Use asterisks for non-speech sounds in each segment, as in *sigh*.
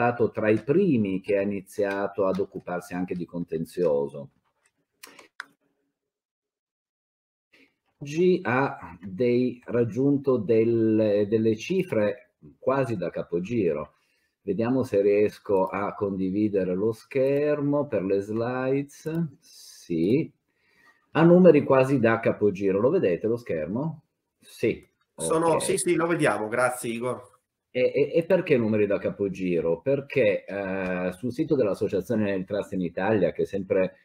stato tra i primi che ha iniziato ad occuparsi anche di contenzioso. Oggi ha dei, raggiunto del, delle cifre quasi da capogiro. Vediamo se riesco a condividere lo schermo per le slides. Sì, ha numeri quasi da capogiro. Lo vedete lo schermo? Sì. Sono, okay. Sì, sì, lo vediamo. Grazie Igor. E, e, perché numeri da capogiro? Perché eh, sul sito dell'Associazione del Trust in Italia, che sempre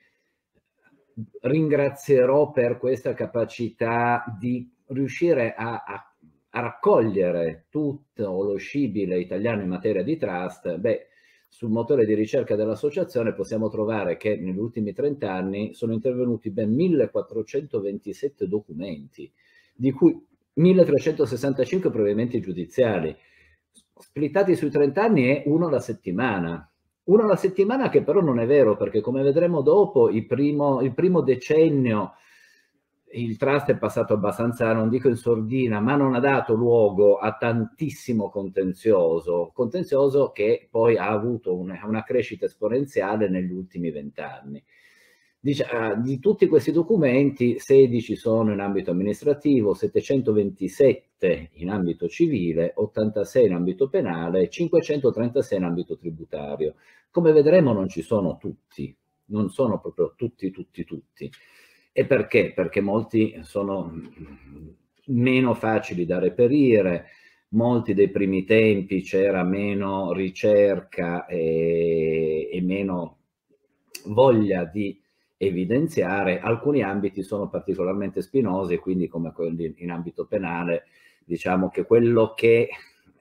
ringrazierò per questa capacità di riuscire a, a, a raccogliere tutto lo scibile italiano in materia di trust, beh, sul motore di ricerca dell'associazione possiamo trovare che negli ultimi 30 anni sono intervenuti ben 1427 documenti, di cui 1365 provvedimenti giudiziari, splittati sui 30 anni è uno alla settimana. Uno alla settimana che però non è vero, perché come vedremo dopo, il primo, il primo decennio il trust è passato abbastanza, non dico in sordina, ma non ha dato luogo a tantissimo contenzioso, contenzioso che poi ha avuto una, una crescita esponenziale negli ultimi vent'anni. Ah, di tutti questi documenti, 16 sono in ambito amministrativo, 727 in ambito civile, 86 in ambito penale, 536 in ambito tributario. Come vedremo non ci sono tutti, non sono proprio tutti, tutti, tutti. E perché? Perché molti sono mm, meno facili da reperire, molti dei primi tempi c'era meno ricerca e, e meno voglia di evidenziare. Alcuni ambiti sono particolarmente spinosi, quindi come quelli in ambito penale, diciamo che quello che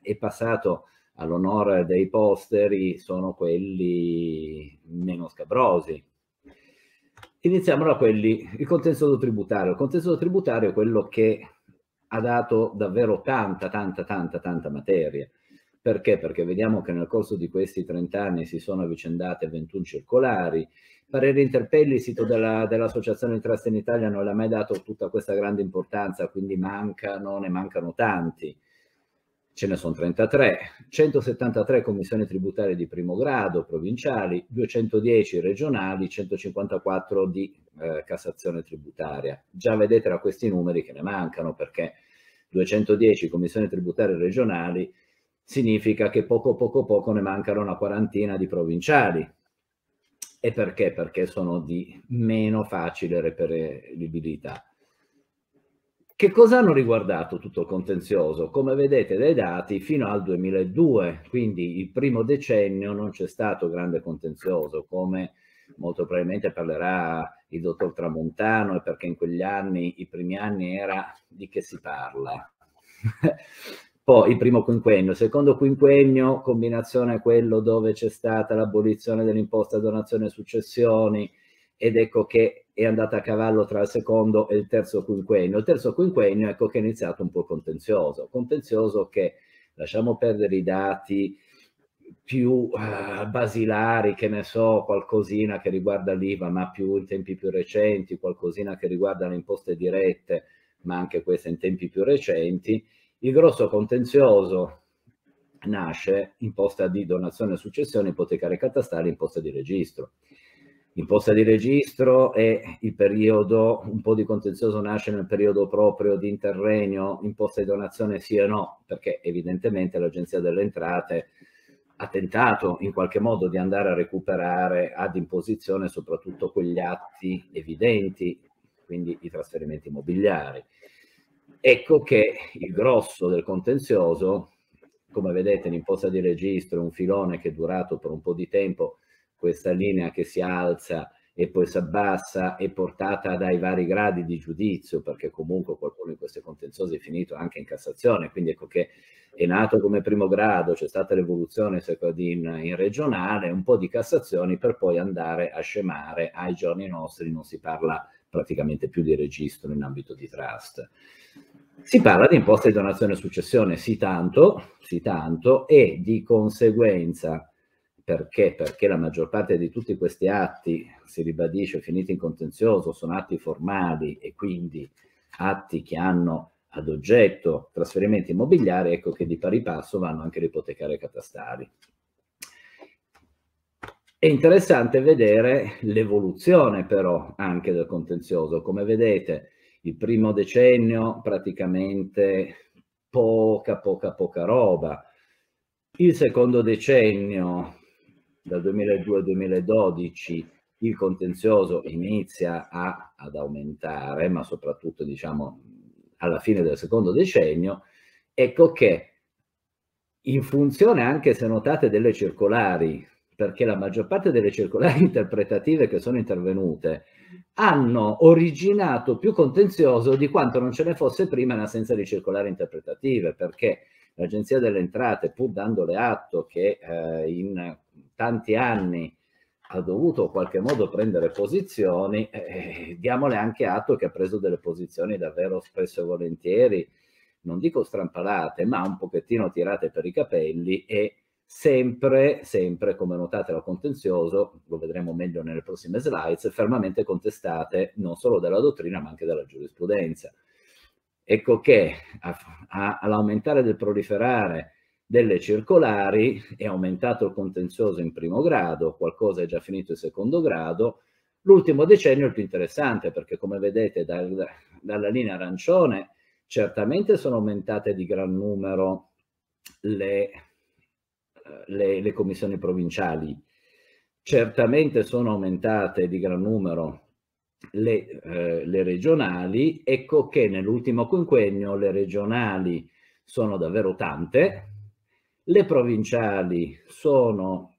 è passato all'onore dei posteri sono quelli meno scabrosi. Iniziamo da quelli, il contenzioso tributario. Il contenzioso tributario è quello che ha dato davvero tanta, tanta, tanta, tanta materia. Perché? Perché vediamo che nel corso di questi 30 anni si sono avvicendate 21 circolari, parere interpellicito della, dell'Associazione Trust in Italia non l'ha mai dato tutta questa grande importanza, quindi mancano, ne mancano tanti. Ce ne sono 33, 173 commissioni tributarie di primo grado provinciali, 210 regionali, 154 di eh, Cassazione tributaria. Già vedete da questi numeri che ne mancano perché 210 commissioni tributarie regionali significa che poco poco poco ne mancano una quarantina di provinciali, e perché? Perché sono di meno facile reperibilità. Che cosa hanno riguardato tutto il contenzioso? Come vedete dai dati, fino al 2002, quindi il primo decennio, non c'è stato grande contenzioso, come molto probabilmente parlerà il dottor Tramontano, perché in quegli anni, i primi anni era di che si parla. Poi il primo quinquennio, il secondo quinquennio, combinazione a quello dove c'è stata l'abolizione dell'imposta donazione e successioni, ed ecco che è andata a cavallo tra il secondo e il terzo quinquennio. Il terzo quinquennio ecco che è iniziato un po' contenzioso, contenzioso che lasciamo perdere i dati più uh, basilari, che ne so, qualcosina che riguarda l'IVA, ma più in tempi più recenti, qualcosina che riguarda le imposte dirette, ma anche queste in tempi più recenti, il grosso contenzioso nasce imposta di donazione, e successione, ipotecaria catastale, imposta di registro. Imposta di registro è il periodo, un po' di contenzioso nasce nel periodo proprio di interregno, imposta di donazione sì e no, perché evidentemente l'Agenzia delle Entrate ha tentato in qualche modo di andare a recuperare ad imposizione soprattutto quegli atti evidenti, quindi i trasferimenti immobiliari. Ecco che il grosso del contenzioso, come vedete l'imposta di registro, è un filone che è durato per un po' di tempo, questa linea che si alza e poi si abbassa è portata dai vari gradi di giudizio, perché comunque qualcuno in queste contenziose è finito anche in Cassazione, quindi ecco che è nato come primo grado, c'è stata l'evoluzione in, in regionale, un po' di Cassazioni per poi andare a scemare ai giorni nostri, non si parla praticamente più di registro in ambito di trust. Si parla di imposte di donazione e successione, sì tanto, sì tanto, e di conseguenza, perché? Perché la maggior parte di tutti questi atti, si ribadisce, finiti in contenzioso, sono atti formali e quindi atti che hanno ad oggetto trasferimenti immobiliari, ecco che di pari passo vanno anche le ipotecarie catastali. È interessante vedere l'evoluzione però anche del contenzioso. Come vedete, il primo decennio praticamente poca, poca, poca roba. Il secondo decennio, dal 2002 al 2012, il contenzioso inizia a, ad aumentare, ma soprattutto diciamo alla fine del secondo decennio, ecco che in funzione anche se notate delle circolari, perché la maggior parte delle circolari *laughs* interpretative che sono intervenute hanno originato più contenzioso di quanto non ce ne fosse prima in assenza di circolari interpretative, perché l'Agenzia delle Entrate, pur dandole atto che eh, in tanti anni ha dovuto in qualche modo prendere posizioni, eh, diamole anche atto che ha preso delle posizioni davvero spesso e volentieri, non dico strampalate, ma un pochettino tirate per i capelli e sempre, sempre come notate dal contenzioso, lo vedremo meglio nelle prossime slides, fermamente contestate non solo dalla dottrina ma anche dalla giurisprudenza. Ecco che a, a, all'aumentare del proliferare delle circolari è aumentato il contenzioso in primo grado, qualcosa è già finito in secondo grado, l'ultimo decennio è il più interessante perché come vedete dal, dalla linea arancione certamente sono aumentate di gran numero le le, le commissioni provinciali. Certamente sono aumentate di gran numero le, eh, le, regionali, ecco che nell'ultimo quinquennio le regionali sono davvero tante, le provinciali sono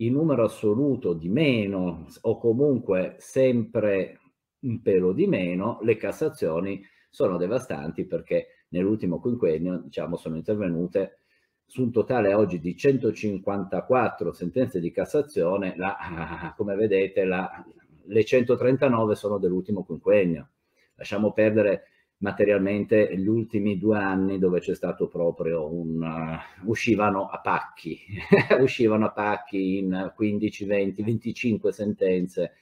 in numero assoluto di meno o comunque sempre un pelo di meno, le cassazioni sono devastanti perché nell'ultimo quinquennio diciamo, sono intervenute su un totale oggi di 154 sentenze di Cassazione, la, *laughs* come vedete la, le 139 sono dell'ultimo quinquennio. Lasciamo perdere materialmente gli ultimi due anni dove c'è stato proprio un uh, uscivano a pacchi *laughs* uscivano a pacchi in 15 20 25 sentenze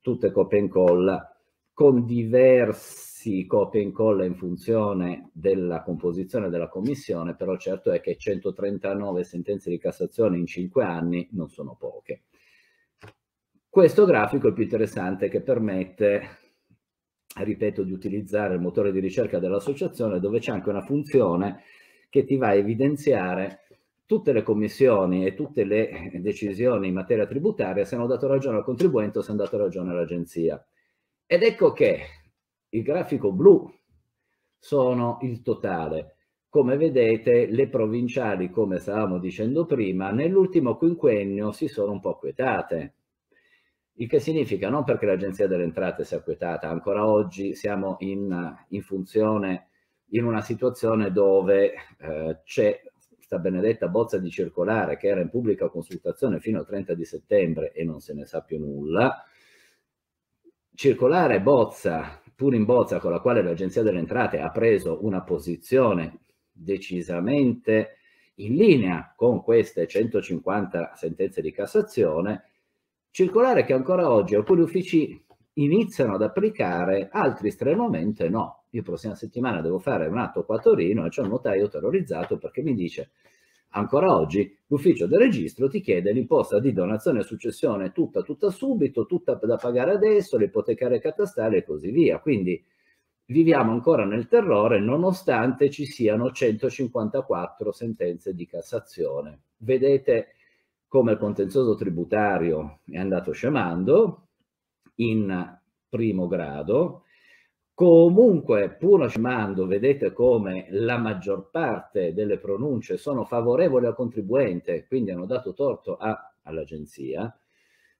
tutte copia e incolla con diversi si copia e incolla in funzione della composizione della commissione, però certo è che 139 sentenze di Cassazione in 5 anni non sono poche. Questo grafico è più interessante che permette, ripeto, di utilizzare il motore di ricerca dell'associazione dove c'è anche una funzione che ti va a evidenziare tutte le commissioni e tutte le decisioni in materia tributaria se hanno dato ragione al contribuente o se hanno dato ragione all'agenzia. Ed ecco che il grafico blu sono il totale. Come vedete, le provinciali, come stavamo dicendo prima, nell'ultimo quinquennio si sono un po' quietate. Il che significa non perché l'Agenzia delle Entrate sia quietata, ancora oggi siamo in, in funzione, in una situazione dove eh, c'è questa benedetta bozza di circolare che era in pubblica consultazione fino al 30 di settembre e non se ne sa più nulla, circolare bozza pur in bozza con la quale l'Agenzia delle Entrate ha preso una posizione decisamente in linea con queste 150 sentenze di Cassazione, circolare che ancora oggi alcuni uffici iniziano ad applicare, altri estremamente no. Io prossima settimana devo fare un atto qua a Torino e c'è un notaio terrorizzato perché mi dice Ancora oggi l'ufficio del registro ti chiede l'imposta di donazione e successione tutta, tutta subito, tutta da pagare adesso, l'ipotecare catastale e così via. Quindi viviamo ancora nel terrore nonostante ci siano 154 sentenze di Cassazione. Vedete come il contenzioso tributario è andato scemando in primo grado, Comunque, pur affermando, vedete come la maggior parte delle pronunce sono favorevoli al contribuente, quindi hanno dato torto a, all'agenzia,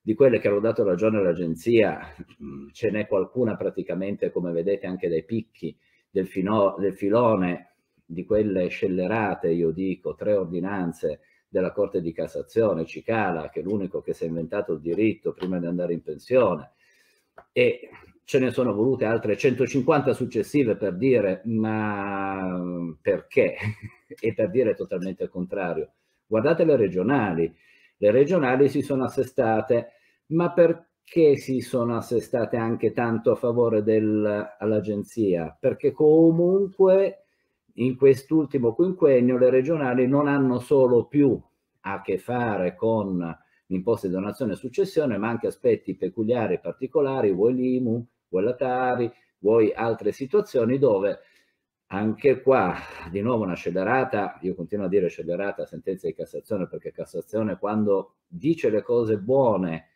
di quelle che hanno dato ragione all'agenzia mm, ce n'è qualcuna praticamente, come vedete, anche dai picchi del, fino, del filone, di quelle scellerate, io dico, tre ordinanze della Corte di Cassazione, Cicala, che è l'unico che si è inventato il diritto prima di andare in pensione, e ce ne sono volute altre 150 successive per dire ma perché? *laughs* e per dire totalmente il contrario. Guardate le regionali, le regionali si sono assestate, ma perché si sono assestate anche tanto a favore dell'agenzia? Perché comunque in quest'ultimo quinquennio le regionali non hanno solo più a che fare con imposte di donazione e successione, ma anche aspetti peculiari e particolari, vuoi l'IMU, vuoi l'Atari, vuoi altre situazioni dove anche qua di nuovo una scellerata, io continuo a dire scellerata, sentenza di Cassazione, perché Cassazione quando dice le cose buone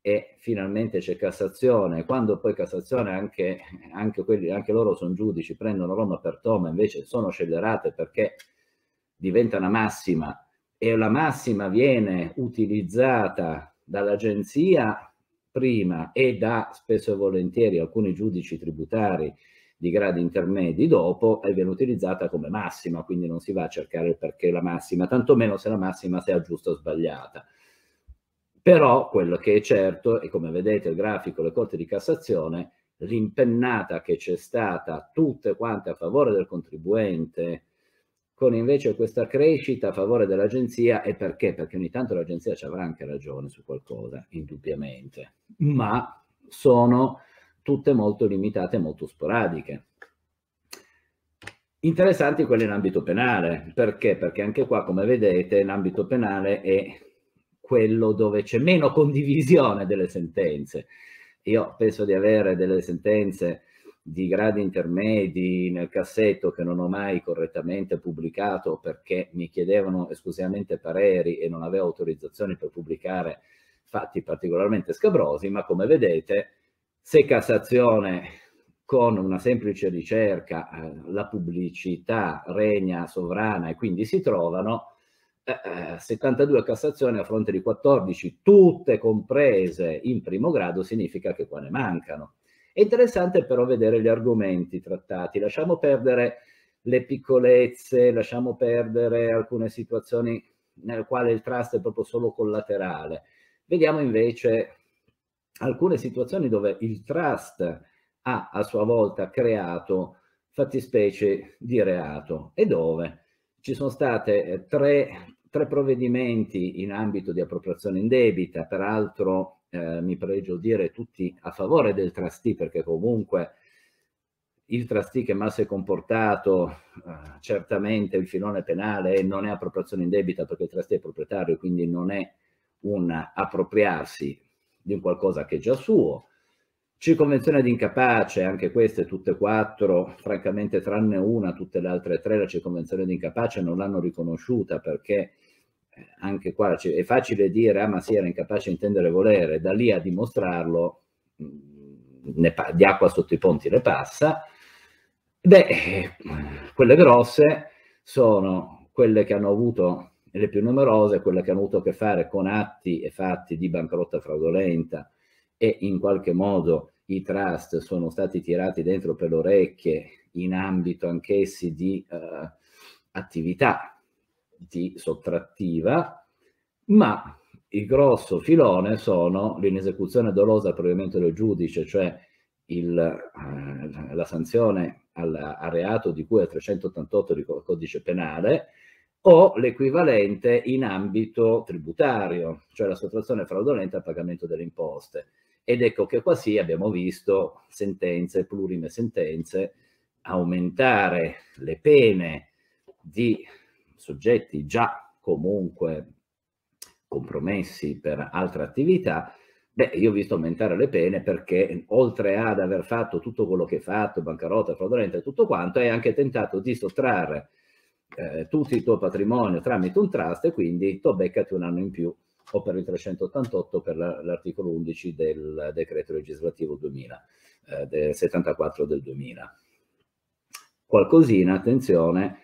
e finalmente c'è Cassazione, quando poi Cassazione anche, anche, quelli, anche loro sono giudici, prendono Roma per Toma, invece sono scellerate perché diventa una massima e la massima viene utilizzata dall'agenzia prima e da spesso e volentieri alcuni giudici tributari di gradi intermedi dopo e viene utilizzata come massima, quindi non si va a cercare il perché la massima, tantomeno se la massima sia giusta o sbagliata. Però quello che è certo, e come vedete il grafico, le corte di Cassazione, l'impennata che c'è stata tutte quante a favore del contribuente con invece questa crescita a favore dell'agenzia e perché? Perché ogni tanto l'agenzia ci avrà anche ragione su qualcosa, indubbiamente, ma sono tutte molto limitate molto sporadiche. Interessanti quelle in ambito penale, perché? Perché anche qua, come vedete, l'ambito penale è quello dove c'è meno condivisione delle sentenze. Io penso di avere delle sentenze di gradi intermedi nel cassetto che non ho mai correttamente pubblicato perché mi chiedevano esclusivamente pareri e non avevo autorizzazioni per pubblicare fatti particolarmente scabrosi, ma come vedete se Cassazione con una semplice ricerca eh, la pubblicità regna sovrana e quindi si trovano 72 eh, eh, Cassazioni a fronte di 14, tutte comprese in primo grado, significa che qua ne mancano è interessante però vedere gli argomenti trattati, lasciamo perdere le piccolezze, lasciamo perdere alcune situazioni nel quale il trust è proprio solo collaterale. Vediamo invece alcune situazioni dove il trust ha a sua volta creato fattispecie di reato e dove ci sono state eh, tre, tre provvedimenti in ambito di appropriazione indebita, peraltro eh, mi pregio dire, tutti a favore del trustee, perché comunque il trustee che mal si è comportato, eh, certamente il filone penale non è appropriazione in debita perché il trustee è proprietario, quindi non è un appropriarsi di un qualcosa che è già suo. Circonvenzione di incapace, anche queste tutte e quattro, francamente tranne una, tutte le altre tre, la circonvenzione di incapace non l'hanno riconosciuta perché anche qua cioè, è facile dire, ah ma si sì, era incapace di intendere volere, da lì a dimostrarlo, mm, pa- di acqua sotto i ponti le passa. Beh, quelle grosse sono quelle che hanno avuto, le più numerose, quelle che hanno avuto a che fare con atti e fatti di bancarotta fraudolenta e in qualche modo i trust sono stati tirati dentro per le orecchie in ambito anch'essi di eh, attività di sottrattiva, ma il grosso filone sono l'inesecuzione dolosa al provvedimento del giudice, cioè il, eh, la sanzione al, al, reato di cui è 388 del codice penale, o l'equivalente in ambito tributario, cioè la sottrazione fraudolenta al pagamento delle imposte. Ed ecco che qua sì abbiamo visto sentenze, plurime sentenze, aumentare le pene di soggetti già comunque compromessi per altre attività, beh, io ho visto aumentare le pene perché oltre ad aver fatto tutto quello che ha fatto, bancarotta, fraudolente e tutto quanto, hai anche tentato di sottrarre eh, tutto il tuo patrimonio tramite un trust e quindi tu beccati un anno in più o per il 388 per l'articolo 11 del decreto legislativo 2000, eh, del 74 del 2000. Qualcosina, attenzione,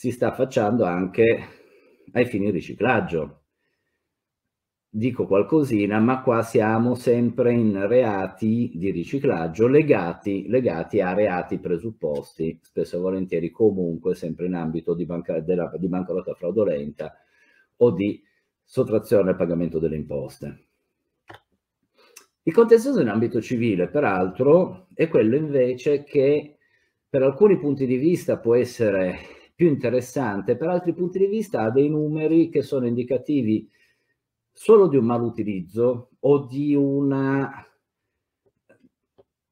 si sta facendo anche ai fini di riciclaggio. Dico qualcosina, ma qua siamo sempre in reati di riciclaggio legati, legati a reati presupposti, spesso e volentieri comunque sempre in ambito di, banca, della, di bancarotta fraudolenta o di sottrazione al pagamento delle imposte. Il contenzioso in ambito civile, peraltro, è quello invece che per alcuni punti di vista può essere più interessante per altri punti di vista ha dei numeri che sono indicativi solo di un malutilizzo o di una,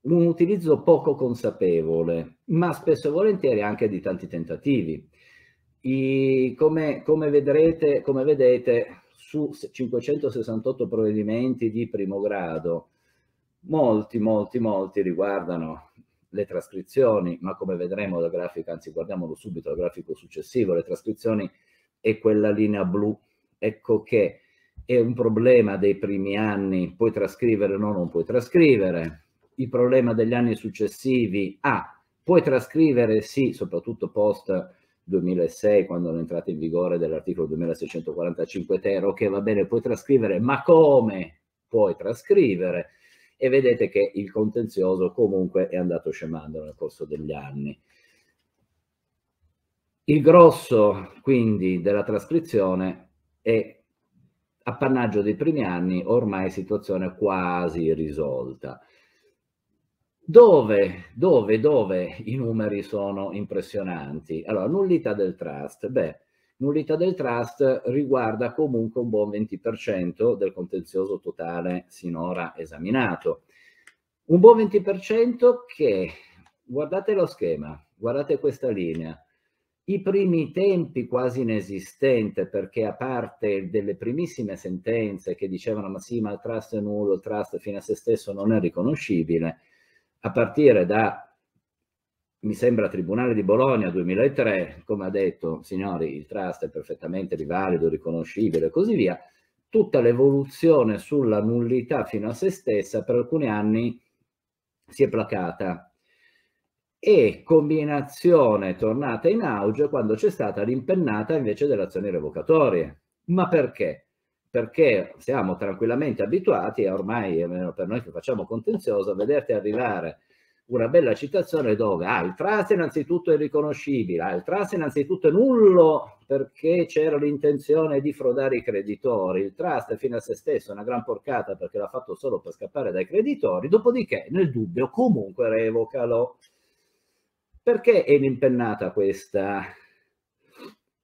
un utilizzo poco consapevole, ma spesso e volentieri anche di tanti tentativi. I, come, come, vedrete, come vedete, su 568 provvedimenti di primo grado, molti, molti, molti riguardano le trascrizioni, ma come vedremo la grafica, anzi guardiamolo subito, il grafico successivo, le trascrizioni e quella linea blu, ecco che è un problema dei primi anni, puoi trascrivere o no, non puoi trascrivere, il problema degli anni successivi, ah, puoi trascrivere sì, soprattutto post 2006, quando l'entrata in vigore dell'articolo 2645 tero, che va bene, puoi trascrivere, ma come puoi trascrivere? e vedete che il contenzioso comunque è andato scemando nel corso degli anni. Il grosso quindi della trascrizione è appannaggio dei primi anni, ormai situazione quasi risolta. Dove, dove, dove i numeri sono impressionanti? Allora, nullità del trust. Beh, nullità del trust riguarda comunque un buon 20% del contenzioso totale sinora esaminato. Un buon 20% che, guardate lo schema, guardate questa linea, i primi tempi quasi inesistente, perché a parte delle primissime sentenze che dicevano ma sì, ma il trust è nullo, il trust fino a se stesso non è riconoscibile, a partire da mi sembra Tribunale di Bologna 2003, come ha detto, signori, il trust è perfettamente rivalido, riconoscibile e così via, tutta l'evoluzione sulla nullità fino a se stessa per alcuni anni si è placata e combinazione tornata in auge quando c'è stata l'impennata invece delle azioni revocatorie. Ma perché? Perché siamo tranquillamente abituati, e ormai per noi che facciamo contenzioso, a vederti arrivare una bella citazione dove ah, il trust innanzitutto è riconoscibile, ah, il trust innanzitutto è nullo perché c'era l'intenzione di frodare i creditori, il trust è fino a se stesso è una gran porcata perché l'ha fatto solo per scappare dai creditori, dopodiché nel dubbio comunque revocalo. Perché è impennata questa,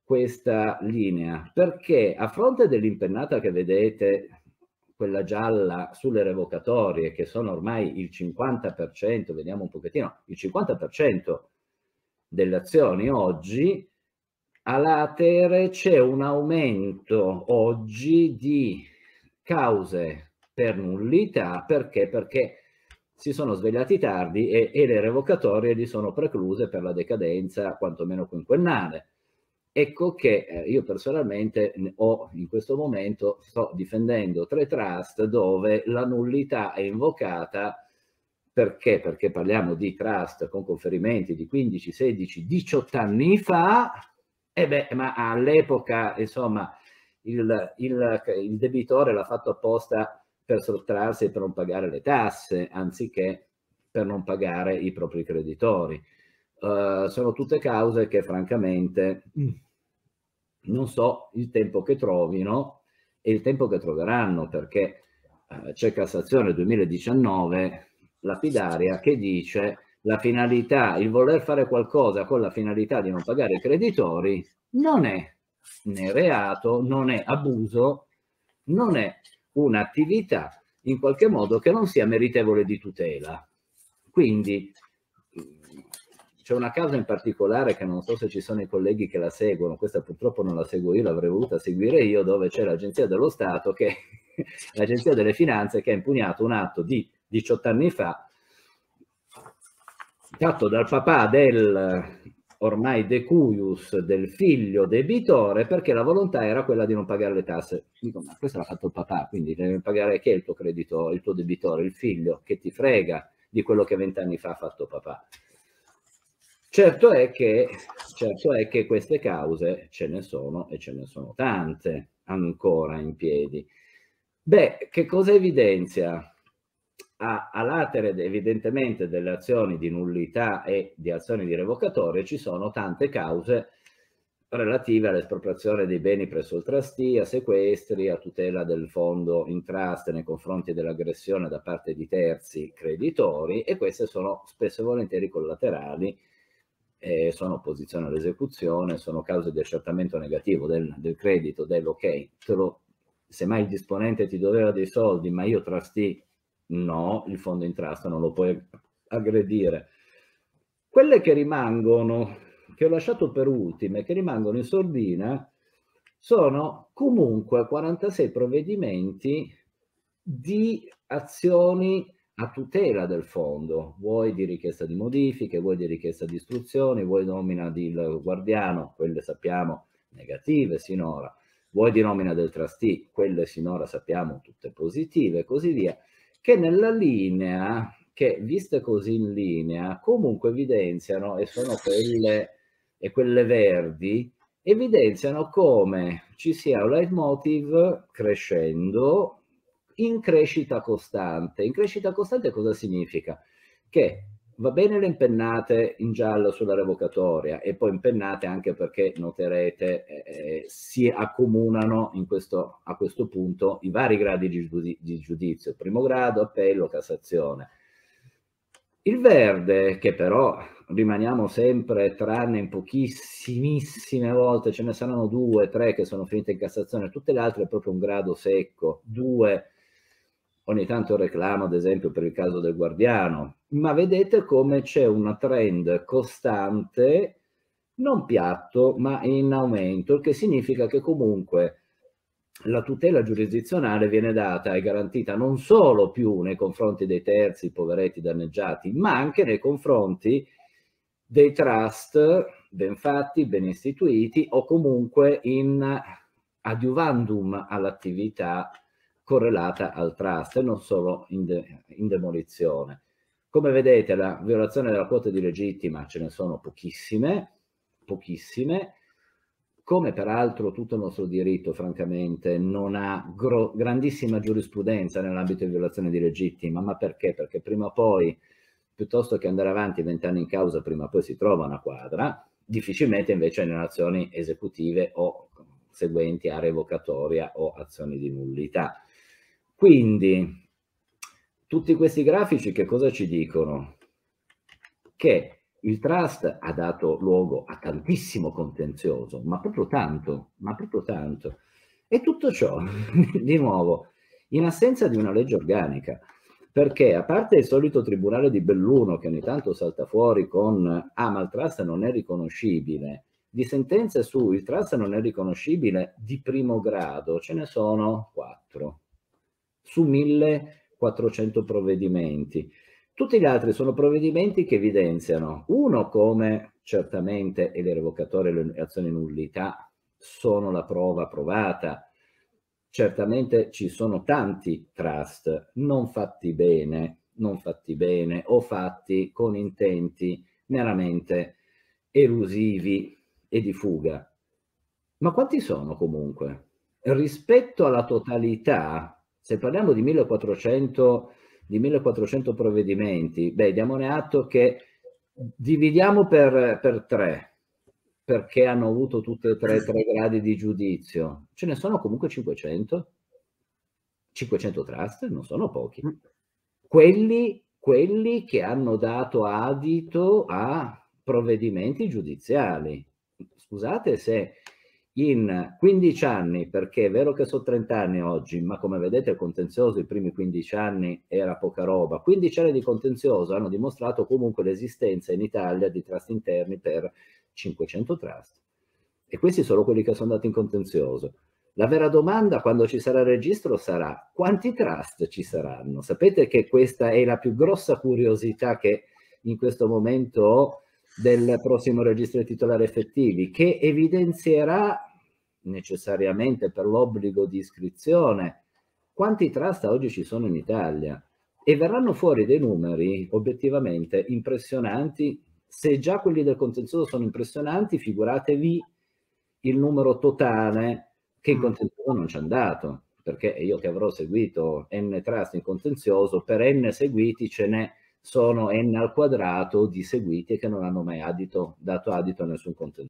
questa linea? Perché a fronte dell'impennata che vedete quella gialla sulle revocatorie, che sono ormai il 50%, vediamo un pochettino, il 50% delle azioni oggi, a Latere c'è un aumento oggi di cause per nullità, perché? Perché si sono svegliati tardi e, e le revocatorie gli sono precluse per la decadenza quantomeno quinquennale. Ecco che eh, io personalmente ho in questo momento, sto difendendo tre trust dove la nullità è invocata perché? Perché parliamo di trust con conferimenti di 15, 16, 18 anni fa, e beh, ma all'epoca, insomma, il, il, il debitore l'ha fatto apposta per sottrarsi e per non pagare le tasse, anziché per non pagare i propri creditori. Eh, sono tutte cause che francamente mm. non so il tempo che trovino e il tempo che troveranno perché eh, c'è Cassazione 2019 lapidaria che dice la finalità, il voler fare qualcosa con la finalità di non pagare i creditori non è né reato, non è abuso, non è un'attività in qualche modo che non sia meritevole di tutela. Quindi c'è una causa in particolare che non so se ci sono i colleghi che la seguono, questa purtroppo non la seguo io, l'avrei voluta seguire io, dove c'è l'Agenzia dello Stato, che, *laughs* l'Agenzia delle Finanze, che ha impugnato un atto di 18 anni fa, fatto dal papà del ormai decuius del figlio debitore perché la volontà era quella di non pagare le tasse. Dico, ma questo l'ha fatto il papà, quindi devi pagare chi è il tuo creditore, il tuo debitore, il figlio, che ti frega di quello che vent'anni fa ha fatto papà. Certo è, che, certo è che queste cause ce ne sono e ce ne sono tante ancora in piedi. Beh, che cosa evidenzia? A, a latere evidentemente delle azioni di nullità e di azioni di revocatoria ci sono tante cause relative all'espropriazione dei beni presso il trustee, a sequestri, a tutela del fondo in trust nei confronti dell'aggressione da parte di terzi creditori e queste sono spesso e volentieri collaterali eh, sono opposizione all'esecuzione, sono cause di accertamento negativo del, del credito, dell'ok, lo, semmai il disponente ti doveva dei soldi, ma io trasti no, il fondo in trust non lo puoi aggredire. Quelle che rimangono, che ho lasciato per ultime, che rimangono in sordina, sono comunque 46 provvedimenti di azioni a tutela del fondo, vuoi di richiesta di modifiche, vuoi di richiesta di istruzioni, vuoi nomina del guardiano, quelle sappiamo negative sinora, vuoi di nomina del trustee, quelle sinora sappiamo tutte positive e così via, che nella linea, che viste così in linea, comunque evidenziano, e sono quelle, e quelle verdi, evidenziano come ci sia un leitmotiv crescendo in crescita costante. In crescita costante cosa significa? Che va bene le impennate in giallo sulla revocatoria e poi impennate anche perché noterete eh, eh si accomunano questo, a questo punto i vari gradi di, giudizio, primo grado, appello, cassazione. Il verde, che però rimaniamo sempre, tranne in pochissimissime volte, ce ne saranno due, tre che sono finite in Cassazione, tutte le altre è proprio un grado secco, due ogni tanto reclamo, ad esempio, per il caso del Guardiano, ma vedete come c'è un trend costante, non piatto, ma in aumento, il che significa che comunque la tutela giurisdizionale viene data e garantita non solo più nei confronti dei terzi, poveretti, danneggiati, ma anche nei confronti dei trust ben fatti, ben istituiti o comunque in adiuvandum all'attività correlata al trust e non solo in, de in demolizione. Come vedete la violazione della quota di legittima ce ne sono pochissime, pochissime, come peraltro tutto il nostro diritto, francamente, non ha grandissima giurisprudenza nell'ambito di violazione di legittima, ma perché? Perché prima o poi, piuttosto che andare avanti vent'anni in causa, prima o poi si trova una quadra, difficilmente invece nelle azioni esecutive o seguenti a revocatoria o azioni di nullità. Quindi, tutti questi grafici che cosa ci dicono? Che il trust ha dato luogo a tantissimo contenzioso, ma proprio tanto, ma proprio tanto. E tutto ciò, *laughs* di nuovo, in assenza di una legge organica, perché a parte il solito tribunale di Belluno che ogni tanto salta fuori con ah ma il trust non è riconoscibile, di sentenze su il trust non è riconoscibile di primo grado ce ne sono quattro su 1400 provvedimenti. Tutti gli altri sono provvedimenti che evidenziano, uno come certamente e le revocatorie e le azioni nullità sono la prova provata, certamente ci sono tanti trust non fatti bene, non fatti bene o fatti con intenti meramente elusivi e di fuga. Ma quanti sono comunque? Rispetto alla totalità se parliamo di 1400, di 1400 provvedimenti, beh, diamone atto che dividiamo per, per tre, perché hanno avuto tutti e tre, tre gradi di giudizio. Ce ne sono comunque 500. 500 trust non sono pochi. Mm. Quelli, quelli che hanno dato adito a provvedimenti giudiziali. Scusate se in 15 anni, perché è vero che sono 30 anni oggi, ma come vedete il contenzioso i primi 15 anni era poca roba, 15 anni di contenzioso hanno dimostrato comunque l'esistenza in Italia di trust interni per 500 trust. E questi sono quelli che sono andati in contenzioso. La vera domanda quando ci sarà il registro sarà quanti trust ci saranno? Sapete che questa è la più grossa curiosità che in questo momento ho del prossimo registro dei titolari effettivi che evidenzierà necessariamente per l'obbligo di iscrizione quanti trust oggi ci sono in Italia e verranno fuori dei numeri obiettivamente impressionanti. Se già quelli del contenzioso sono impressionanti, figuratevi il numero totale che il mm. contenzioso non ci è andato, perché io che avrò seguito n trust in contenzioso, per n seguiti ce n'è sono n al quadrato di seguiti che non hanno mai adito, dato adito a nessun contenuto.